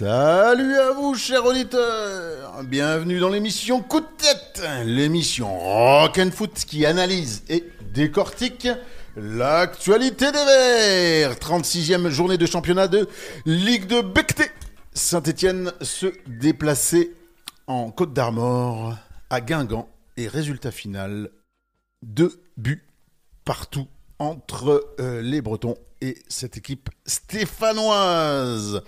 Salut à vous, chers auditeurs Bienvenue dans l'émission Coup de tête L'émission Rock and Foot qui analyse et décortique l'actualité des Verts 36e journée de championnat de Ligue de Becté Saint-Etienne se déplaçait en Côte d'Armor à Guingamp et résultat final deux buts partout entre euh, les Bretons et cette équipe stéphanoise.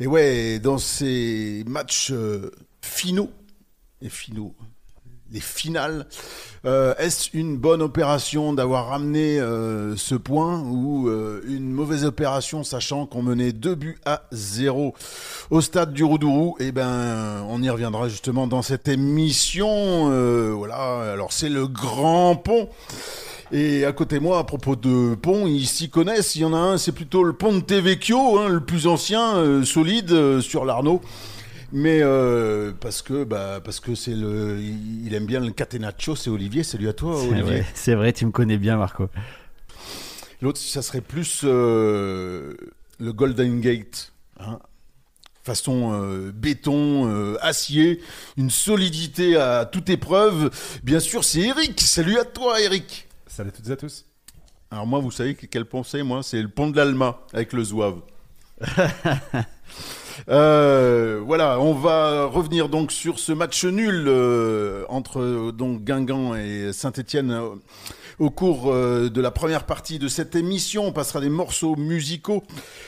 Et ouais, dans ces matchs euh, finaux, finaux, les finales. Euh, est-ce une bonne opération d'avoir ramené euh, ce point ou une mauvaise opération sachant qu'on menait 2 buts à 0 au stade du Roudourou Eh ben, on y reviendra justement dans cette émission. voilà, alors c'est le grand pont. Et à côté de moi, à propos de ponts, ils s'y connaissent. Il y en a un, c'est plutôt le pont de Tevecchio, hein, le plus ancien, euh, solide, euh, sur l'Arnaud. Mais euh, parce que bah, parce que c'est le, il aime bien le catenaccio, c'est Olivier. Salut à toi, Olivier. c'est vrai, tu me connais bien, Marco. L'autre, ça serait plus le Golden Gate. Hein. façon béton, acier, une solidité à toute épreuve. Bien sûr, c'est Eric. Salut à toi, Eric. Salut à toutes et à tous. Alors moi, vous savez quel pont c'est, moi C'est le pont de l'Alma, avec le Zouave. Euh, voilà, on va revenir donc sur ce match nul euh, entre donc Guingamp et Saint-Étienne. Euh, au cours euh, de la première partie de cette émission. On passera des morceaux musicaux,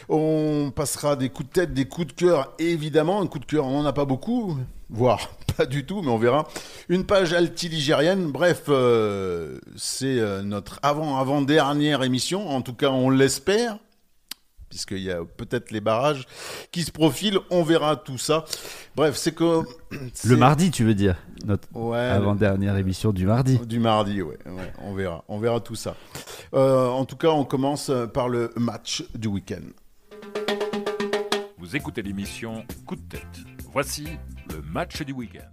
on passera des coups de tête, des coups de cœur, évidemment. Un coup de cœur, on n'en a pas beaucoup, voire pas du tout, mais on verra. Une page altiligérienne, bref, euh, c'est euh, notre avant-avant-dernière émission, en tout cas on l'espère puisqu'il y a peut-être les barrages qui se profilent. On verra tout ça. Bref, c'est que. Le mardi, tu veux dire Notre avant-dernière émission du mardi. Du mardi, oui. on verra. On verra tout ça. Euh, en tout cas, on commence par le match du week-end. Vous écoutez l'émission Coup de tête. Voici le match du week-end.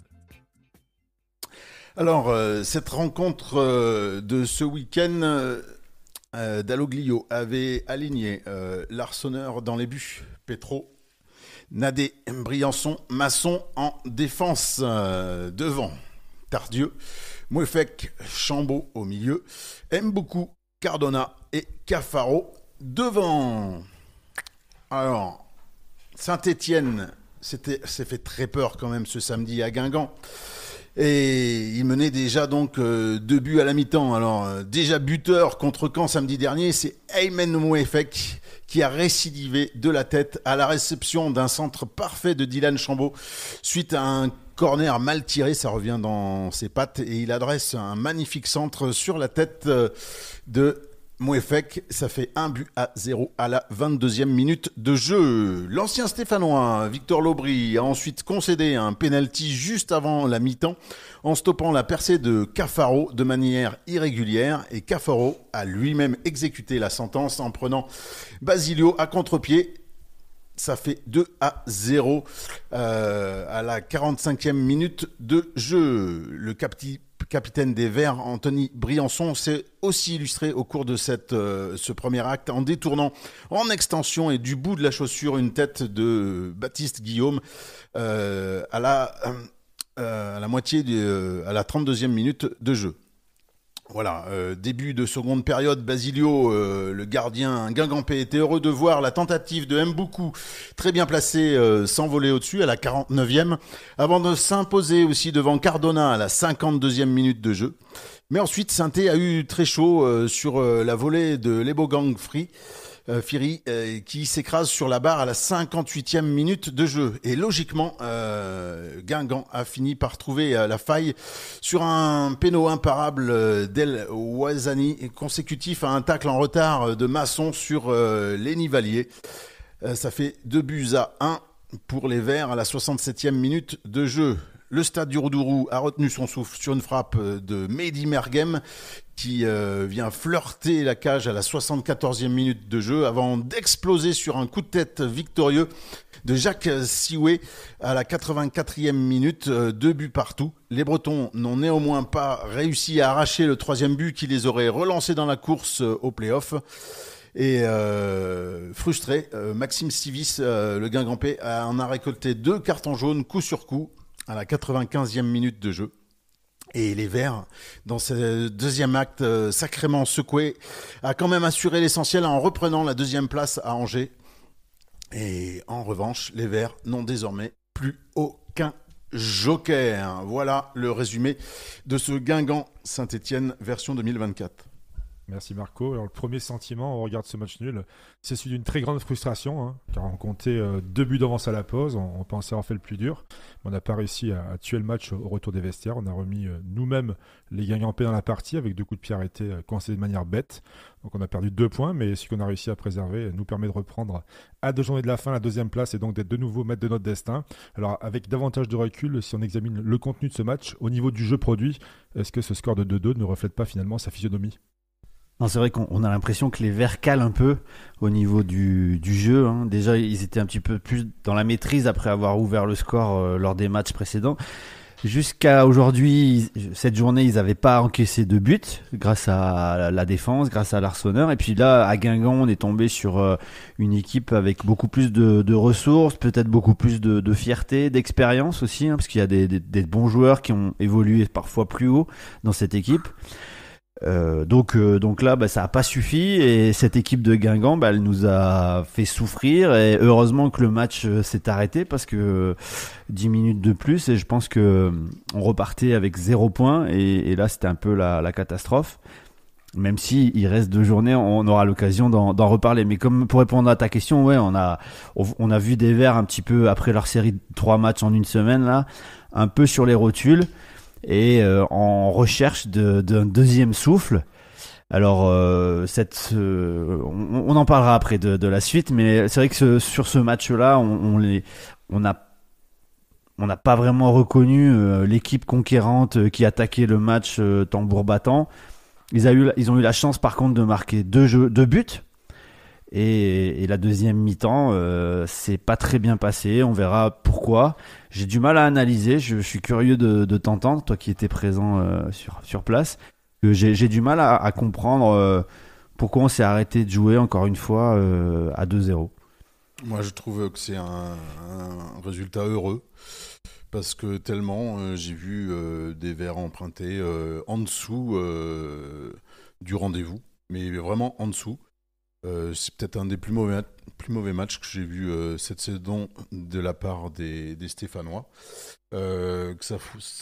Alors, euh, cette rencontre euh, de ce week-end D'Aloglio euh, Dalloglio avait aligné euh, dans les buts, Petro, Nadé, Briançon, Masson en défense euh, devant, Tardieu, Mouefek, Chambaud au milieu, Mboukou, Cardona et Cafaro devant. Alors, Saint-Étienne s'est fait très peur quand même ce samedi à Guingamp. Et il menait déjà donc euh, deux buts à la mi-temps. Alors euh, déjà buteur contre Caen samedi dernier, c'est Aymen Mouefek qui a récidivé de la tête à la réception d'un centre parfait de Dylan Chambaud suite à un corner mal tiré, ça revient dans ses pattes et il adresse un magnifique centre sur la tête euh, de Mouefek, ça fait un but à 0 à la 22e minute de jeu. L'ancien Stéphanois, Victor Lobry, a ensuite concédé un penalty juste avant la mi-temps en stoppant la percée de Cafaro de manière irrégulière et Cafaro a lui-même exécuté la sentence en prenant Basilio à contre-pied ça fait 2 à 0 euh, à la 45e minute de jeu. Le, capti, capitaine des Verts, Anthony Briançon, s'est aussi illustré au cours de cette, euh, ce premier acte en détournant en extension et du bout de la chaussure une tête de Baptiste Guillaume euh, à la... Euh, à la moitié, de, à la 32e minute de jeu voilà, euh, début de seconde période, Basilio, euh, le gardien guingampé, était heureux de voir la tentative de Mboukou, très bien placée, euh, s'envoler au-dessus à la 49e, avant de s'imposer aussi devant Cardona à la 52e minute de jeu. Mais ensuite, Sainté a eu très chaud sur la volée de Lebogang Free. Euh, Firi, euh, qui s'écrase sur la barre à la 58e minute de jeu. Et logiquement, euh, Guingamp a fini par trouver la faille sur un péno imparable d'El Ouazani, consécutif à un tacle en retard de Masson sur Lénivalier. ça fait deux buts à 1 pour les Verts à la 67e minute de jeu. Le stade du Roudourou a retenu son souffle sur une frappe de Mehdi Mergem qui euh, vient flirter la cage à la 74e minute de jeu avant d'exploser sur un coup de tête victorieux de Jacques Sioué à la 84e minute, euh, deux buts partout. Les Bretons n'ont néanmoins pas réussi à arracher le troisième but qui les aurait relancés dans la course euh, au play Et frustré, Maxime Stivis, le Guingampé, en a récolté deux cartons jaunes coup sur coup à la 95e minute de jeu. Et les Verts, dans ce deuxième acte euh, sacrément secoué, a quand même assuré l'essentiel en reprenant la deuxième place à Angers. Et en revanche, les Verts n'ont désormais plus aucun joker. Voilà le résumé de ce Guingamp Saint-Étienne version 2024. Merci Marco. Alors, le premier sentiment, on regarde ce match nul, c'est celui d'une très grande frustration, hein, car on comptait euh, deux buts d'avance à la pause, on, pensait avoir fait le plus dur, mais on n'a pas réussi à, tuer le match au retour des vestiaires. On a remis euh, nous-mêmes les gagnants en paix dans la partie, avec deux coups de pied arrêtés euh, de manière bête. Donc on a perdu deux points, mais ce qu'on a réussi à préserver nous permet de reprendre à deux journées de la fin la deuxième place et donc d'être de nouveau maître de notre destin. Alors avec davantage de recul, si on examine le contenu de ce match, au niveau du jeu produit, est-ce que ce score de 2-2 ne reflète pas finalement sa physionomie c'est vrai qu'on a l'impression que les Verts calent un peu au niveau du, jeu. Hein. Déjà, ils étaient un petit peu plus dans la maîtrise après avoir ouvert le score euh, lors des matchs précédents. Jusqu'à aujourd'hui, cette journée, ils n'avaient pas encaissé de but grâce à la défense, grâce à l'arseneur. Et puis là, à Guingamp, on est tombé sur euh, une équipe avec beaucoup plus de, ressources, peut-être beaucoup plus de, fierté, d'expérience aussi, hein, parce qu'il y a des, bons joueurs qui ont évolué parfois plus haut dans cette équipe. Euh, donc, euh, donc là, bah, ça n'a pas suffi et cette équipe de Guingamp, bah, elle nous a fait souffrir et heureusement que le match euh, s'est arrêté parce que 10 minutes de plus et je pense que on repartait avec zéro point et, là c'était un peu la, catastrophe. Même si il reste deux journées, on aura l'occasion d'en reparler. Mais comme pour répondre à ta question, ouais, on a vu des Verts un petit peu après leur série de trois matchs en une semaine là, un peu sur les rotules et euh, en recherche d'un de, deuxième souffle. Alors, euh, cette, euh, on, en parlera après de, de la suite, mais c'est vrai que sur ce match-là, on, on, les, on a on n'a pas vraiment reconnu l'équipe conquérante qui attaquait le match tambour battant. Ils, ils ont eu la chance par contre de marquer deux, jeux, deux buts et, la deuxième mi-temps, euh, c'est pas très bien passé. On verra pourquoi. J'ai du mal à analyser. Je, suis curieux de, t'entendre, toi qui étais présent euh, sur, sur place. Euh, j'ai du mal à, comprendre euh, pourquoi on s'est arrêté de jouer encore une fois à 2-0. Moi, je trouve que c'est un, un, résultat heureux parce que tellement j'ai vu des verres empruntés en dessous du rendez-vous, mais vraiment en dessous. Euh, c'est peut-être un des plus mauvais, plus mauvais matchs que j'ai vu euh, cette saison de la part des, Stéphanois. Euh, que ça,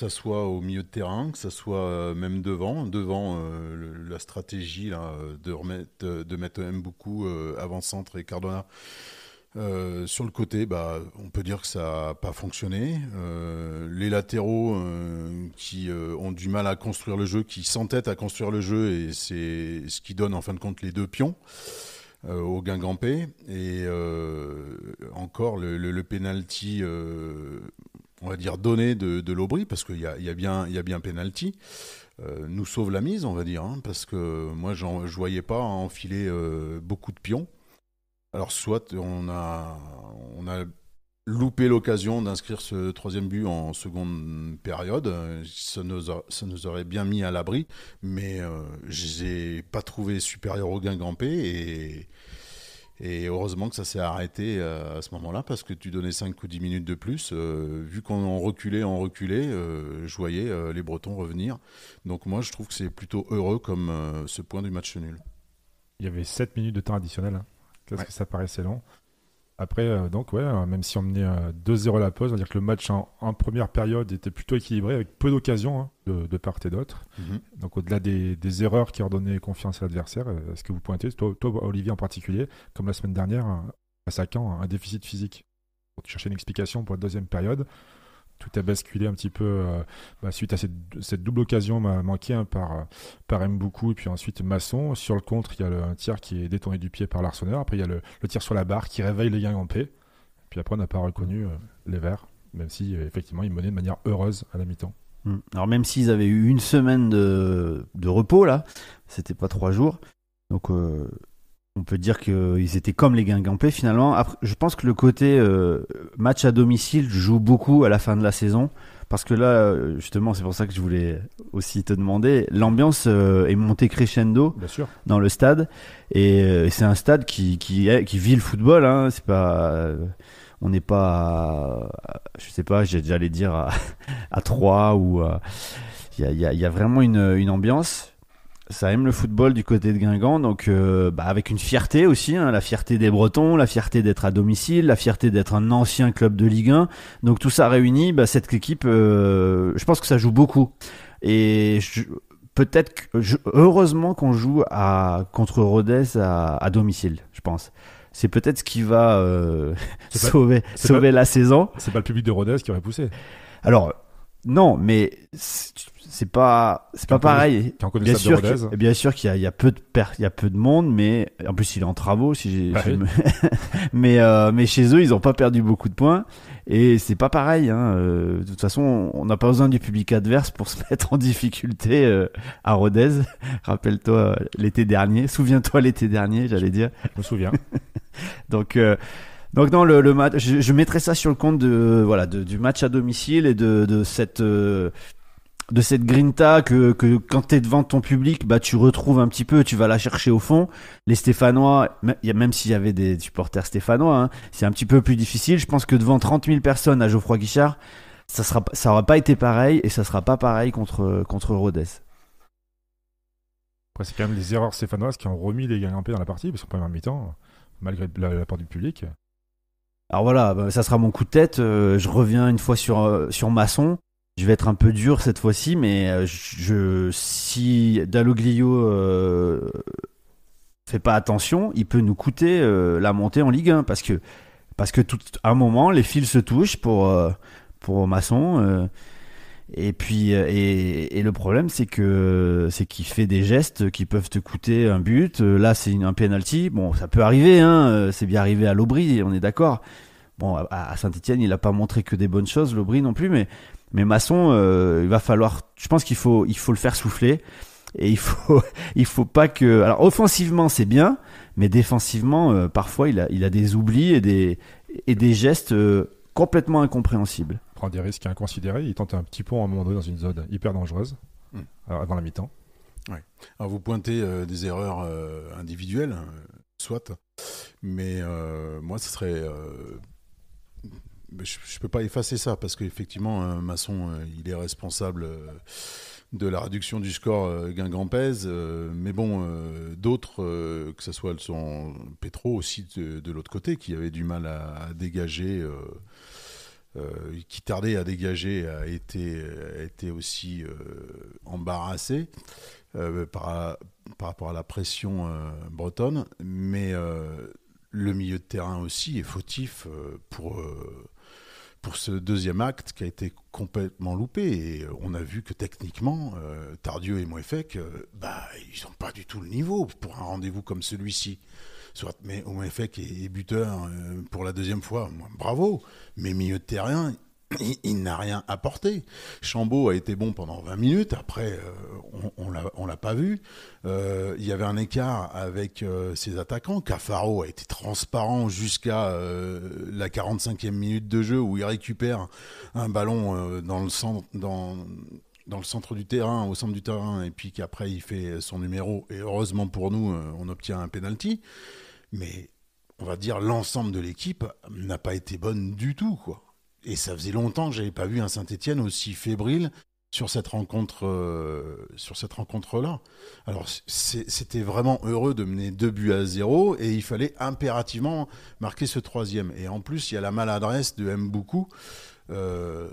soit au milieu de terrain, que ça soit même devant, devant la stratégie de, remettre, de mettre beaucoup avant-centre et Cardona euh, sur le côté, bah, on peut dire que ça n'a pas fonctionné. Euh, les latéraux euh, qui ont du mal à construire le jeu, qui s'entêtent à construire le jeu, et c'est ce qui donne en fin de compte les deux pions au Guingampé. Et encore le, pénalty penalty, on va dire donné de, l'Aubry, parce qu'il y a, bien, y penalty nous sauve la mise, on va dire, hein, parce que moi, je ne voyais pas enfiler beaucoup de pions. Alors, soit on a, on a loupé l'occasion d'inscrire ce troisième but en seconde période. Ça nous, aurait bien mis à l'abri, mais euh, je pas trouvé supérieur au Guingampé. Et, et heureusement que ça s'est arrêté euh, à ce moment-là, parce que tu donnais 5 ou 10 minutes de plus. Euh, vu qu'on reculait, on reculait, je voyais les Bretons revenir. Donc moi, je trouve que c'est plutôt heureux comme ce point du match nul. Il y avait 7 minutes de temps additionnel. Hein parce que ça paraissait long. Après, euh, donc, ouais, euh, même si on menait 2-0 euh, à la pause, on va dire que le match en, première période était plutôt équilibré avec peu d'occasions hein, de, part et d'autre. Mhm. Donc, au-delà des, des, erreurs qui donné confiance à l'adversaire, est-ce que vous pointez, toi, Olivier en particulier, comme la semaine dernière, à Caen, un déficit physique Tu chercher une explication pour la deuxième période, tout a basculé un petit peu euh, bah, suite à cette, double occasion manquée manqué hein, par, euh, par et puis ensuite Masson. Sur le contre, il y a un tir qui est détourné du pied par l'Arseneur. Après, il y a le, le, tir sur la barre qui réveille les paix Puis après, on n'a pas reconnu euh, les Verts, même si effectivement, ils menaient de manière heureuse à la mi-temps. Hum. Alors même s'ils avaient eu une semaine de, de repos là, c'était pas trois jours. Donc euh, on peut dire qu'ils euh, étaient comme les Guingampés finalement. je pense que le côté euh, match à domicile joue beaucoup à la fin de la saison. Parce que là, euh, justement, c'est pour ça que je voulais aussi te demander. L'ambiance est montée crescendo dans le stade. Et, c'est un stade qui, qui, vit le football. Hein. C'est pas on n'est pas, à, je sais pas, j'allais dire à, à 3 ou il y a, vraiment une ambiance ça aime le football du côté de Guingamp, donc euh, bah, avec une fierté aussi, hein, la fierté des Bretons, la fierté d'être à domicile, la fierté d'être un ancien club de Ligue 1. Donc tout ça réuni, bah, cette équipe, euh, je pense que ça joue beaucoup. Et peut-être heureusement qu'on joue à, contre Rodez à, domicile, je pense c'est peut-être ce qui va euh, sauver, sauver la saison. C'est pas le public de Rodez qui aurait poussé. Alors, non, mais c'est pas c'est pas pareil. Bien sûr, qu'il, bien sûr qu'il y a, y a peu de il y a peu de monde, mais en plus il est en travaux. Si j'ai, bah mais euh, mais chez eux ils ont pas perdu beaucoup de points et c'est pas pareil. Hein. Euh, de toute façon, on n'a pas besoin du public adverse pour se mettre en difficulté euh, à Rodez. Rappelle-toi euh, l'été dernier, souviens-toi l'été dernier, j'allais dire. Je me souviens. Donc donc non, le, le match, je, je, mettrai ça sur le compte de voilà du match à domicile et de, de cette de cette grinta que, que quand es devant ton public, bah tu retrouves un petit peu, tu vas la chercher au fond. Les Stéphanois, même s'il y avait des supporters stéphanois, hein, c'est un petit peu plus difficile. Je pense que devant 30 000 personnes à Geoffroy Guichard, ça sera, ça aura pas été pareil et ça sera pas pareil contre contre Rodez. c'est quand même les erreurs stéphanoises qui ont remis les paix dans la partie, parce qu'en première mi-temps, malgré la, part du public. Alors voilà, bah, ça sera mon coup de tête. Euh, je reviens une fois sur, euh, sur Masson je vais être un peu dur cette fois-ci, mais euh, je, si Daloglio ne euh, fait pas attention, il peut nous coûter euh, la montée en Ligue 1 parce que parce que tout un moment les fils se touchent pour pour Masson. Et puis et, le problème c'est que c'est qu'il fait des gestes qui peuvent te coûter un but. Là c'est un penalty. Bon ça peut arriver, hein. C'est bien arrivé à l'Aubry, on est d'accord. Bon à, Saint-Etienne il a pas montré que des bonnes choses l'Aubry non plus, mais mais Masson, euh, il va falloir, je pense qu'il faut, il faut le faire souffler. Et il faut, il faut pas que. Alors offensivement, c'est bien, mais défensivement, euh, parfois, il a, des oublis et des, et des gestes euh, complètement incompréhensibles. Il prend des risques inconsidérés. Il tente un petit pont à un moment donné dans une zone hyper dangereuse hmm. avant la mi-temps. Oui. Alors vous pointez des erreurs individuelles, soit, mais moi, ce serait je ne peux pas effacer ça parce qu'effectivement, Masson, euh, il est responsable euh, de la réduction du score euh, Guingampèze, mais bon, d'autres, que ce soit son Petro aussi de, l'autre côté, qui avait du mal à, dégager. qui tardait à dégager, a été, été aussi embarrassé par, par, rapport à la pression bretonne. Mais le milieu de terrain aussi est fautif pour, pour ce deuxième acte qui a été complètement loupé. Et euh, on a vu que techniquement, euh, Tardieu et Moefek, euh, bah, ils n'ont pas du tout le niveau pour un rendez-vous comme celui-ci. Soit, mais est, buteur pour la deuxième fois, bravo. Mais milieu de terrain, il, n'a rien apporté. Chambaud a été bon pendant 20 minutes, après euh, on ne l'a pas vu. Euh, il y avait un écart avec euh, ses attaquants. Cafaro a été transparent jusqu'à la 45e minute de jeu où il récupère un ballon dans le centre. dans le centre du terrain, au centre du terrain, et puis qu'après il fait son numéro, et heureusement pour nous, on obtient un penalty. Mais on va dire l'ensemble de l'équipe n'a pas été bonne du tout, quoi et ça faisait longtemps que j'avais pas vu un Saint-Étienne aussi fébrile sur cette rencontre euh, sur cette rencontre là. Alors c'était vraiment heureux de mener deux buts à zéro et il fallait impérativement marquer ce troisième. Et en plus il y a la maladresse de Mboukou euh,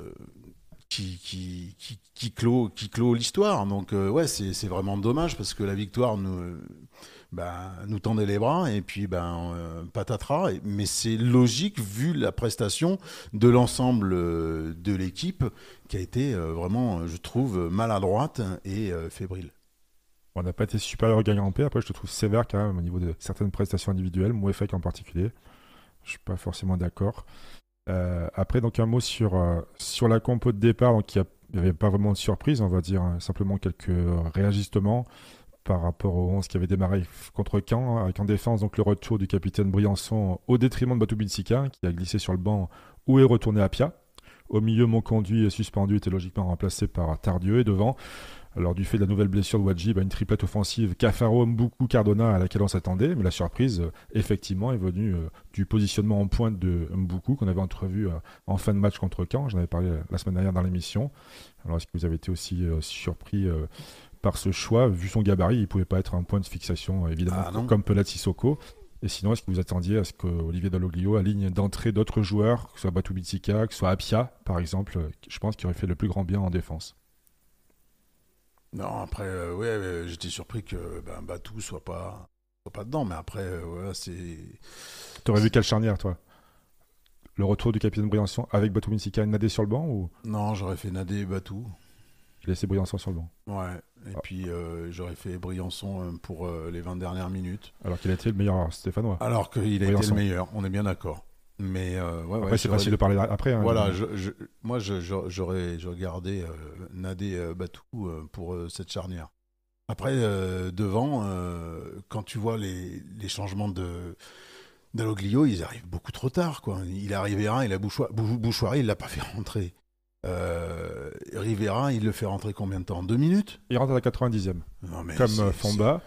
qui, qui, qui, clôt qui clôt l'histoire. Donc euh, ouais c'est vraiment dommage parce que la victoire nous ben, nous tendait les bras et puis ben, euh, patatras. Mais c'est logique vu la prestation de l'ensemble euh, de l'équipe qui a été euh, vraiment, je trouve, maladroite et fébrile. On n'a pas été super gagnant en paix. Après, je te trouve sévère quand même au niveau de certaines prestations individuelles, Mouefek en particulier. Je ne suis pas forcément d'accord. après, donc un mot sur, sur la compo de départ. Donc, il n'y avait pas vraiment de surprise, on va dire, hein. simplement quelques réajustements par rapport au 11 qui avait démarré contre Caen, hein, avec en défense donc le retour du capitaine Briançon au détriment de Batou qui a glissé sur le banc ou est retourné à Pia. Au milieu, mon conduit est suspendu était logiquement remplacé par Tardieu et devant. Alors du fait de la nouvelle blessure de Wadji, bah, une triplette offensive Cafaro, Mboukou Cardona à laquelle on s'attendait, mais la surprise euh, effectivement est venue euh, du positionnement en pointe de Mboukou qu'on avait entrevu euh, en fin de match contre Caen. J'en avais parlé la semaine dernière dans l'émission. Alors est-ce que vous avez été aussi surpris par ce choix, vu son gabarit, il pouvait pas être un point de fixation, euh, évidemment, ah comme Pelat Sissoko. Et sinon, est-ce que vous attendiez à ce que Olivier Dalloglio aligne d'entrée d'autres joueurs, que ce soit Mitsika, que ce soit Apia, par exemple euh, Je pense qu'il aurait fait le plus grand bien en défense. Non, après, euh, oui, j'étais surpris que ben, Batou soit pas, soit pas dedans, mais après, voilà, ouais, c'est. T'aurais vu quelle charnière, toi Le retour du capitaine Briançon avec Batou Mitsika, et Nadé sur le banc ou... Non, j'aurais fait Nadé et Batou laissé Briançon sur le banc. Ouais, et ah. puis euh, j'aurais fait Briançon euh, pour euh, les 20 dernières minutes. Alors qu'il a été le meilleur hein, Stéphanois. Alors qu'il a été le meilleur, on est bien d'accord. Mais ouais, après, c'est facile de parler après. voilà, moi j'aurais gardé Nadé Batou pour cette charnière. Après, devant, quand tu vois les, les changements de. Dalloglio, ils arrivent beaucoup trop tard. Quoi. Il est arrivé un, il a Bouchoirie, il l'a pas fait rentrer. Euh, Rivera, il le fait rentrer combien de temps Deux minutes Il rentre à la 90e. Non, comme euh, Fonda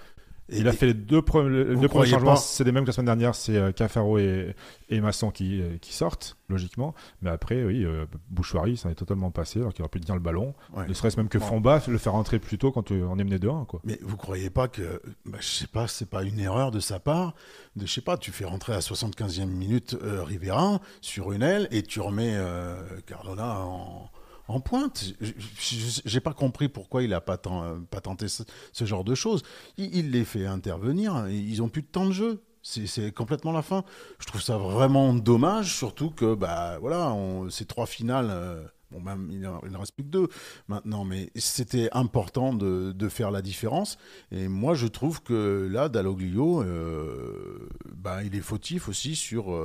il a fait les deux, premiers changements, c'est les mêmes que la semaine dernière, c'est euh, Cafaro et, Masson euh, qui, sortent, logiquement. Mais après, oui, euh, Bouchoirie, ça est totalement passé, alors qu'il aurait pu tenir le ballon. Ne serait-ce même que Fomba le faire rentrer plus tôt quand on est mené 2-1. Mais vous croyez pas que, bah, je sais pas, c'est pas une erreur de sa part Je ne sais pas, tu fais rentrer à 75e minute Rivera sur une aile et tu remets Carlona en en pointe. J'ai pas compris pourquoi il a pas, euh, tenté ce, genre de choses. Il, les fait intervenir. Hein, ils ont plus de temps de jeu. C'est complètement la fin. Je trouve ça vraiment dommage, surtout que bah voilà, ces trois finales. Euh, bon, même, il ne reste plus que deux maintenant, mais c'était important de, faire la différence. Et moi, je trouve que là, Dalloglio, euh, bah, il est fautif aussi sur,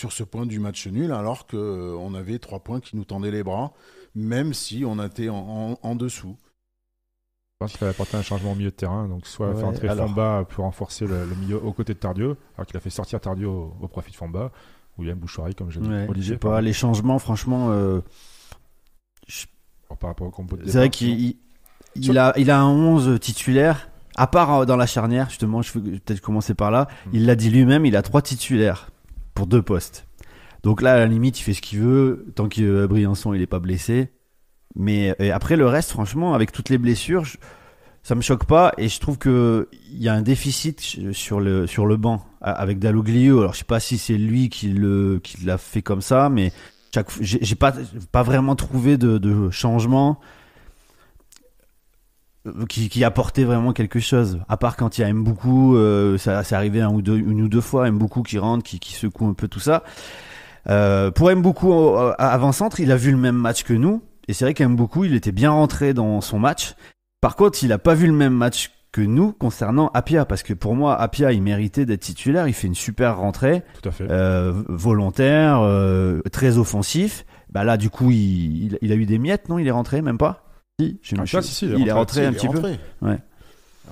sur ce point du match nul, alors qu'on avait trois points qui nous tendaient les bras même si on était en, en, dessous. Je pense qu'il fallait apporter un changement au milieu de terrain, donc soit faire entrer alors... pour renforcer le, milieu aux côtés de Tardieu, alors qu'il a fait sortir Tardieu au, profit de Famba, ou il Bouchari, comme j'ai dit. comme je sais pas, les changements, franchement. Euh, par rapport au C'est vrai qu'il il a, il a un 11 titulaire, à part euh, dans la charnière, justement, je vais peut-être commencer par là. Hmm. Il l'a dit lui-même, il a trois titulaires pour deux postes. Donc là, à la limite, il fait ce qu'il veut, tant que euh, Briançon, il est pas blessé. Mais après, le reste, franchement, avec toutes les blessures, ça ça me choque pas. Et je trouve que il y a un déficit sur le, sur le banc avec Dalloglio. Alors, je sais pas si c'est lui qui le, qui l'a fait comme ça, mais chaque, j'ai pas, pas vraiment trouvé de, changement. Euh, qui, qui, apportait vraiment quelque chose. À part quand il y a euh, ça, s'est arrivé un ou deux, une ou deux fois, beaucoup qui rentre, qui, qui secoue un peu tout ça. Euh, pour Mboku euh, avant-centre, il a vu le même match que nous. Et c'est vrai beaucoup il était bien rentré dans son match. Par contre, il n'a pas vu le même match que nous concernant Apia. Parce que pour moi, Apia, il méritait d'être titulaire. Il fait une super rentrée. Tout à fait. Euh, volontaire, euh, très offensif. Bah là, du coup, il, il, a eu des miettes, non Il est rentré, même pas Si, je, ah, il, est rentré, un petit peu. Ouais.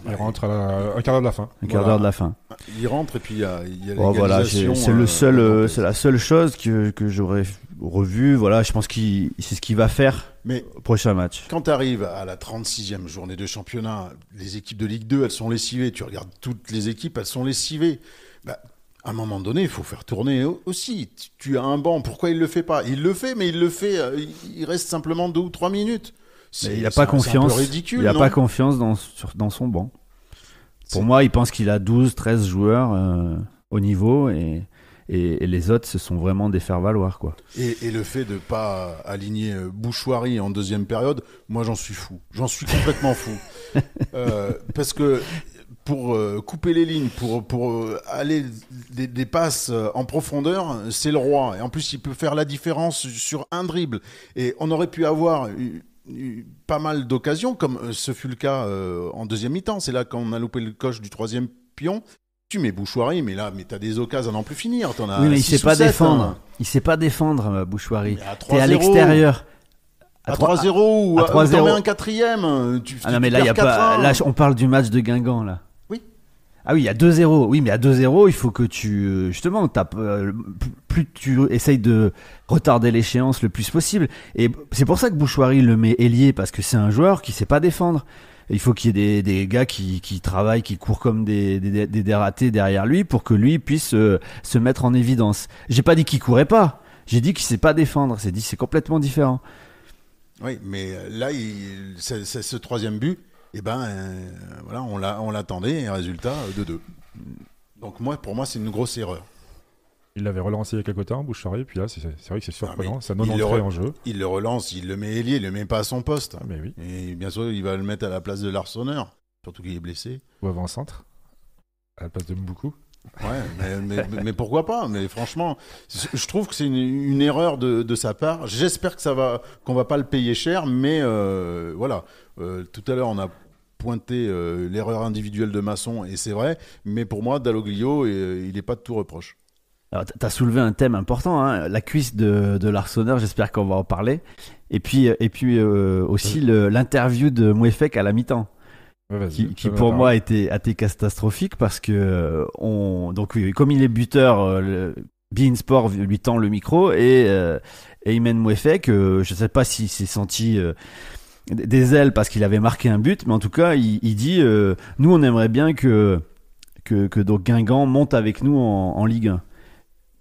Il rentre à euh, un quart d'heure de la fin. Un quart d'heure de la fin. Il rentre et puis il y a, il oh, voilà, c'est le euh, seul, euh, c'est la seule chose que, que j'aurais revu. Voilà, je pense qu'il c'est ce qu'il va faire. Mais au prochain match. Quand tu arrives à la 36e journée de championnat, les équipes de Ligue 2, elles sont lessivées. Tu regardes toutes les équipes, elles sont lessivées. Bah, à un moment donné, il faut faire tourner aussi. Tu as un banc, pourquoi il le fait pas Il le fait, mais il le fait, il reste simplement deux ou trois minutes il n'a pas confiance. il n'a pas confiance dans, son banc. Pour moi, il pense qu'il a 12, 13 joueurs euh, au niveau et, les autres se sont vraiment des faire-valoir. quoi. Et, le fait de pas aligner euh, Bouchoirie en deuxième période, moi j'en suis fou. J'en suis complètement fou. Euh, parce que pour couper les lignes, pour, pour aller des passes en profondeur, c'est le roi. Et en plus, il peut faire la différence sur un dribble. Et on aurait pu avoir pas mal d'occasions, comme euh, ce fut le cas euh, en deuxième mi-temps. C'est là qu'on a loupé le coche du troisième pion. Tu mets Bouchoirie, mais là, mais t'as des occasions à n'en plus finir. En as oui, mais il sait pas défendre. Hein. Il sait pas défendre, euh, Bouchoirie. T'es à l'extérieur. À 3-0 ou à 3-0 un quatrième. Tu, ah non, mais là, y a pas, là, on parle du match de Guingamp, là. Ah oui, il y a deux 0 Oui, mais à 2-0, il faut que tu euh, justement euh, plus tu essayes de retarder l'échéance le plus possible. Et c'est pour ça que Bouchoirie le met ailier parce que c'est un joueur qui sait pas défendre. Il faut qu'il y ait des, gars qui, qui, travaillent, qui courent comme des, des, des, dératés derrière lui pour que lui puisse euh, se mettre en évidence. J'ai pas dit qu'il courait pas. J'ai dit qu'il sait pas défendre. C'est dit c'est complètement différent. Oui, mais là, il, c'est ce troisième but et eh ben euh, voilà, on l'attendait et résultat euh, de 2 Donc moi, pour moi, c'est une grosse erreur. Il l'avait relancé il y a quelques temps, et puis là, c'est vrai que c'est ah surprenant, ça donne en jeu. Il le relance, il le met ailier, il le met pas à son poste. Ah, mais Et bien sûr, il va le mettre à la place de Larsonneur, surtout qu'il est blessé. Ou avant-centre, à la place de Mboukou. Ouais, mais, pourquoi pas Mais franchement, je trouve que c'est une, erreur de, sa part. J'espère que ça va, qu'on va pas le payer cher, mais euh, voilà. tout à l'heure, on a pointé euh, l'erreur individuelle de maçon et c'est vrai, mais pour moi, Dalloglio, euh, il n'est pas de tout reproche. Tu as soulevé un thème important, hein, la cuisse de, de j'espère qu'on va en parler. Et puis, euh, et puis aussi l'interview de Mouefek à la mi-temps. qui, pour moi a été catastrophique parce que on donc comme il est buteur le, Sport lui tend le micro et euh, Ayman Mouefek, je ne sais pas s'il s'est senti des ailes parce qu'il avait marqué un but, mais en tout cas, il, dit euh, nous, on aimerait bien que, que, que Guingamp monte avec nous en, Ligue 1.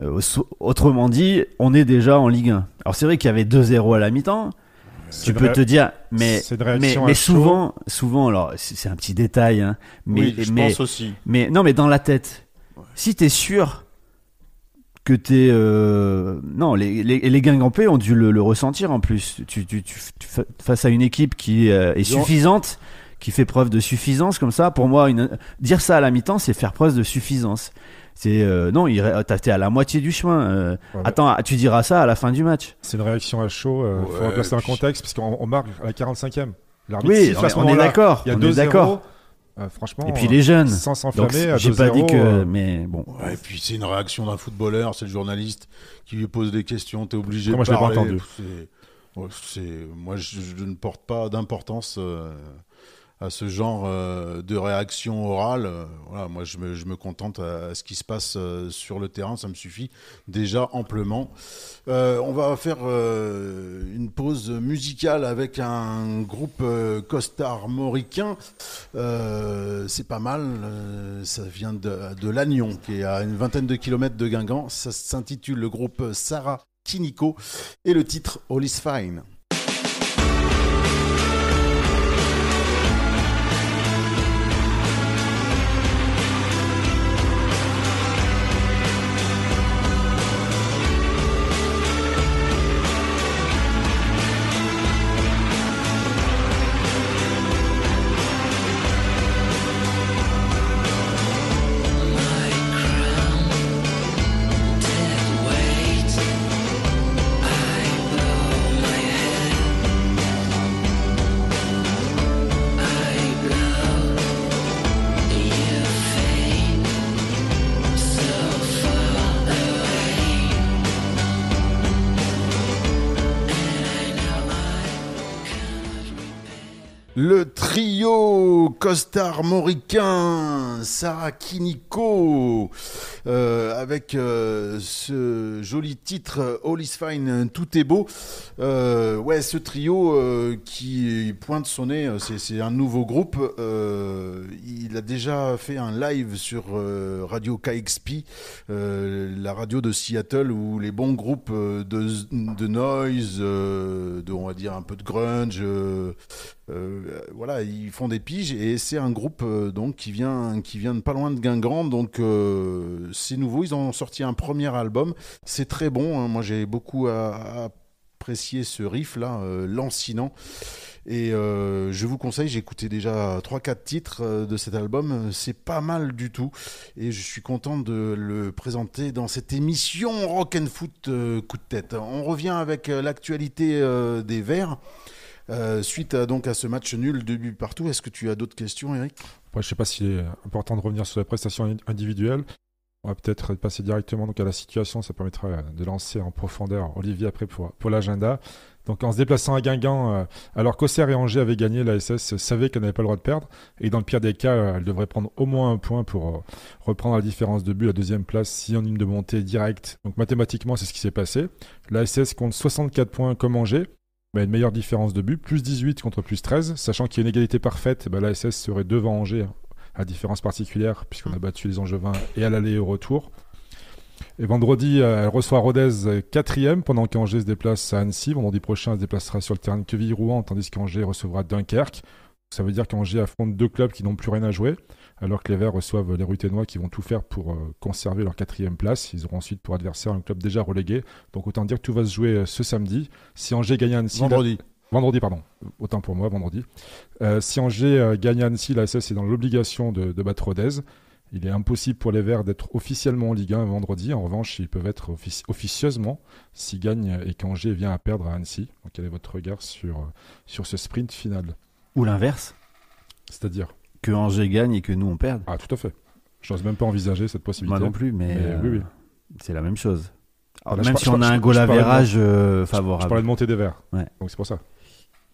Euh, autrement dit, on est déjà en Ligue 1. Alors c'est vrai qu'il y avait 2-0 à la mi-temps. Tu peux te dire, mais, mais, souvent, souvent, alors c'est un petit détail, hein, mais, aussi. mais non, mais dans la tête, si t'es sûr que t'es euh, non les les, les Guingampés ont dû le, ressentir en plus face à une équipe qui euh, est suffisante qui fait preuve de suffisance comme ça pour moi dire ça à la mi-temps c'est faire preuve de suffisance c'est euh, non, il t'es à la moitié du chemin. attends, tu diras ça à la fin du match. C'est une réaction à chaud. il faut placer un contexte parce qu'on marque à la 45e. Oui, on, on est d'accord. Il y a deux euh, et puis les jeunes. Sans s'enflammer. J'ai pas dit que, euh, mais bon. et puis c'est une réaction d'un footballeur, c'est le journaliste qui lui pose des questions, t'es obligé de parler. entendu. moi, je, ne porte pas d'importance. Euh, à ce genre euh, de réaction orale. Euh, moi, je me, contente euh, à, ce qui se passe sur le terrain, ça me suffit déjà amplement. on va faire une pause musicale avec un groupe costar-mauricain. c'est pas mal, ça vient de, de Lannion, qui est à une vingtaine de kilomètres de Guingamp. Ça s'intitule le groupe Sarah Kiniko et le titre All is Fine. Star mauricain, Sarah Kiniko, euh, avec euh, ce joli titre All is Fine, tout est beau. Euh, ouais, ce trio qui pointe son nez, c'est un nouveau groupe. il a déjà fait un live sur Radio KXP, la radio de Seattle, où les bons groupes de, de noise, de, on va dire un peu de grunge, euh, voilà, ils font des piges et c'est un groupe euh, donc qui vient qui vient de pas loin de Guingamp, donc euh, c'est nouveau. Ils ont sorti un premier album, c'est très bon. Hein. Moi, j'ai beaucoup apprécié ce riff là, lancinant. Et je vous conseille, j'ai écouté déjà 3-4 titres de cet album, c'est pas mal du tout. Et je suis content de le présenter dans cette émission Rock and Foot Coup de tête. On revient avec l'actualité des Verts. Euh, suite à, donc à ce match nul, deux buts partout, est-ce que tu as d'autres questions, Eric Je ne sais pas s'il est important de revenir sur la prestation individuelle. On va peut-être passer directement donc à la situation. Ça permettra euh, de lancer en profondeur Olivier après pour, l'agenda. Donc en se déplaçant à Guingamp, euh, alors qu'Auxerre et Angers avaient gagné, la SS savait qu'elle n'avait pas le droit de perdre. Et dans le pire des cas, elle devrait prendre au moins un point pour reprendre la différence de but, à deuxième place, si on une de montée directe. Donc mathématiquement, c'est ce qui s'est passé. La SS compte 64 points comme Angers. Bah, une meilleure différence de but, plus 18 contre plus 13, sachant qu'il y a une égalité parfaite, bah, la SS serait devant Angers hein, à différence particulière, puisqu'on a mm. battu les Angevins et à l'aller et au retour. Et vendredi, euh, elle reçoit Rodez euh, quatrième, pendant qu'Angers se déplace à Annecy. Vendredi prochain, elle se déplacera sur le terrain de Queville-Rouen, tandis qu'Angers recevra Dunkerque. Ça veut dire qu'Angers affronte deux clubs qui n'ont plus rien à jouer, alors que les Verts reçoivent les Ruthénois qui vont tout faire pour euh, conserver leur quatrième place. Ils auront ensuite pour adversaire un club déjà relégué. Donc autant dire que tout va se jouer euh, ce samedi. Si Angers gagne Annecy. Vendredi. Vendredi, pardon. Autant pour moi, vendredi. Euh, si Angers gagne Annecy, la SS est dans l'obligation de, battre Rodez. Il est impossible pour les Verts d'être officiellement en Ligue 1 vendredi. En revanche, ils peuvent être officieusement s'ils gagnent et qu'Angers vient à perdre à Annecy. quel est votre regard sur, sur ce sprint final ou l'inverse. C'est-à-dire Que Angers gagne et que nous, on perde. Ah, tout à fait. Je n'ose même pas envisager cette possibilité. Moi non plus, mais, euh, c'est la même chose. Ah, même si on a un goal à euh, favorable. Je, parlais de montée des verts. Ouais. Donc c'est pour ça.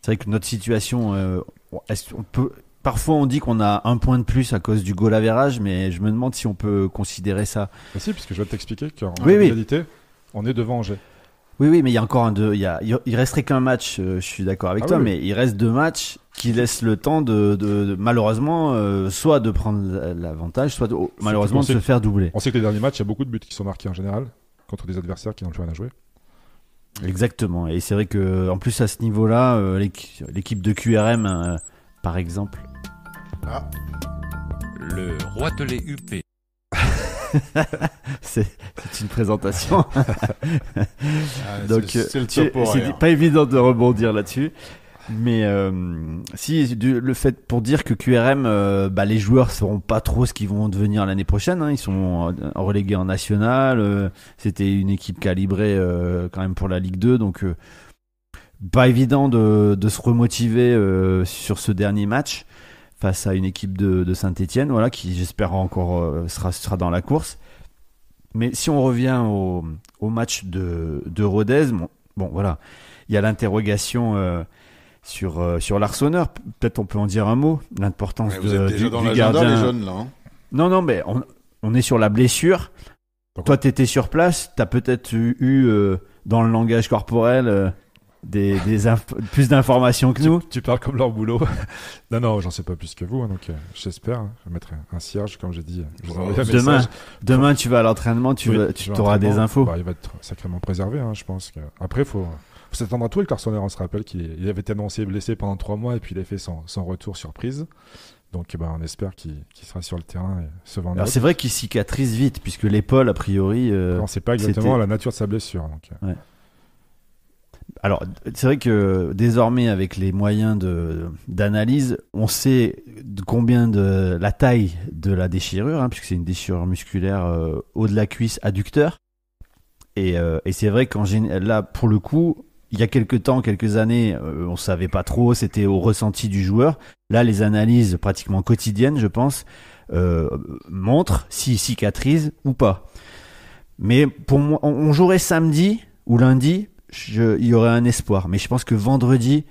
C'est vrai que notre situation, euh, on peut, parfois on dit qu'on a un point de plus à cause du goal à mais je me demande si on peut considérer ça. Bah, si, parce que je vais t'expliquer qu'en réalité, on est devant Angers. Oui, oui, mais il y a encore un deux. Il, il resterait qu'un match, euh, je suis d'accord avec ah toi, mais il reste deux matchs qui laissent le temps de, malheureusement, euh, soit de prendre l'avantage, soit de, oh, malheureusement de se faire doubler. On sait que les derniers matchs, il y a beaucoup de buts qui sont marqués en général contre des adversaires qui n'ont plus rien à jouer. Exactement. Et c'est vrai que en plus à ce niveau-là, euh, l'équipe de QRM, par exemple. Ah. Le Roitelet UP c'est une présentation. Ah, donc, euh, c'est pas évident de rebondir là-dessus. Mais euh, si le fait pour dire que QRM, euh, bah, les joueurs sauront pas trop ce qu'ils vont devenir l'année prochaine. Hein. ils sont relégués en national. C'était une équipe calibrée quand même pour la Ligue 2, donc pas évident de se remotiver sur ce dernier match face à une équipe de, de Saint-Etienne, voilà, qui j'espère encore euh, sera, sera dans la course. Mais si on revient au, au match de, de Rodez, bon, voilà, il y a l'interrogation euh, sur, euh, sur l'Arseneur. Peut-être on peut en dire un mot, l'importance de, du, Les jeunes, là, hein. non, non, mais on, on, est sur la blessure. Toi, tu étais sur place, tu as peut-être eu dans le langage corporel plus d'informations que nous. Tu, parles comme leur boulot. non, non, j'en sais pas plus que vous, hein, donc euh, j'espère hein, Je mettrai un cierge, comme j'ai dit. Euh, demain, tu vas à l'entraînement, tu, tu auras des infos. Bah, il va être sacrément préservé, hein, je pense. Après, faut, faut s'attendre à tout avec Larsonner. On se rappelle qu'il avait été annoncé blessé pendant trois mois et puis il est fait son, retour surprise. Donc eh ben, on espère qu'il sera sur le terrain et se vendre c'est vrai qu'il cicatrise vite, puisque l'épaule, a priori. Euh, on sait pas exactement la nature de sa blessure. Donc, alors, c'est vrai que désormais, avec les moyens d'analyse, on sait combien de la taille de la déchirure, hein, puisque c'est une déchirure musculaire au euh, haut de la cuisse adducteur. Et, euh, et c'est vrai qu'en général, là, pour le coup, il y a quelques temps, quelques années, euh, on savait pas trop, c'était au ressenti du joueur. Là, les analyses pratiquement quotidiennes, je pense, euh, montrent s'il cicatrise ou pas. Mais pour moi, on jouerait samedi ou lundi il y aurait un espoir. Mais je pense que vendredi,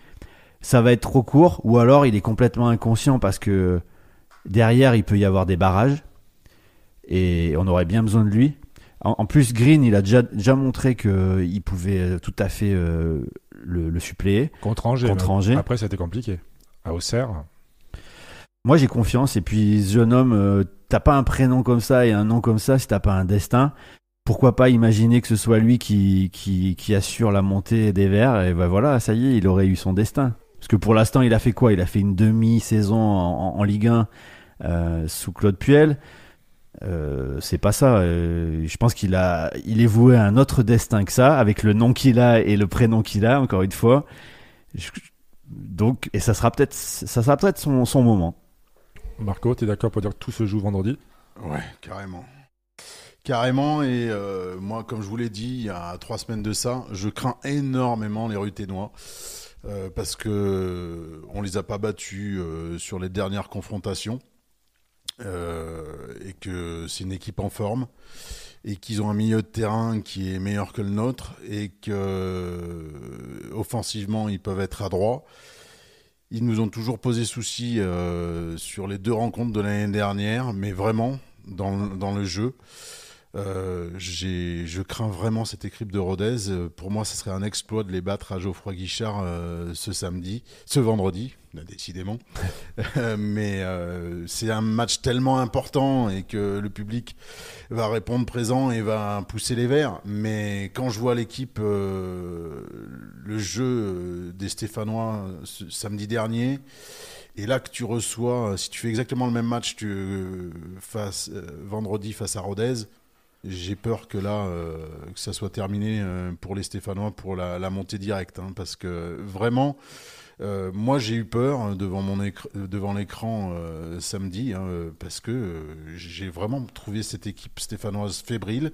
ça va être trop court, ou alors il est complètement inconscient parce que derrière, il peut y avoir des barrages, et on aurait bien besoin de lui. En, plus, Green, il a déjà, déjà montré qu'il euh, pouvait euh, tout à fait euh, le, suppléer. Contre Angers. Après, c'était compliqué. À Auxerre. Moi, j'ai confiance, et puis jeune homme, tu t'as pas un prénom comme ça et un nom comme ça si t'as pas un destin pourquoi pas imaginer que ce soit lui qui, qui, assure la montée des Verts et ben voilà, ça y est, il aurait eu son destin. Parce que pour l'instant, il a fait quoi Il a fait une demi-saison en, Ligue 1 euh, sous Claude Puel. Euh, c'est pas ça. Euh, je pense qu'il a, il est voué à un autre destin que ça, avec le nom qu'il a et le prénom qu'il a. Encore une fois, donc et ça sera peut-être, ça sera peut son, moment. Marco, es d'accord pour dire que tout se joue vendredi Ouais, carrément. Carrément, et euh, moi, comme je vous l'ai dit il y a trois semaines de ça, je crains énormément les Ruténois. Euh, parce que euh, on les a pas battus sur les dernières confrontations et que c'est une équipe en forme et qu'ils ont un milieu de terrain qui est meilleur que le nôtre et que offensivement ils peuvent être à droit. Ils nous ont toujours posé souci sur les deux rencontres de l'année dernière, mais vraiment dans, dans le jeu. Euh, je crains vraiment cette équipe de Rodez. Euh, pour moi, ce serait un exploit de les battre à Geoffroy Guichard euh, ce samedi, ce vendredi, décidément. Mais c'est un match tellement important et que le public va répondre présent et va pousser les verts. Mais quand je vois l'équipe, le jeu des Stéphanois ce, samedi dernier, et là que tu reçois, si tu fais exactement le même match tu, face, vendredi face à Rodez, j'ai peur que là, euh, que ça soit terminé euh, pour les Stéphanois, pour la, montée directe. Hein, parce que vraiment, euh, moi j'ai eu peur hein, devant, mon devant l'écran samedi, hein, parce que j'ai vraiment trouvé cette équipe stéphanoise fébrile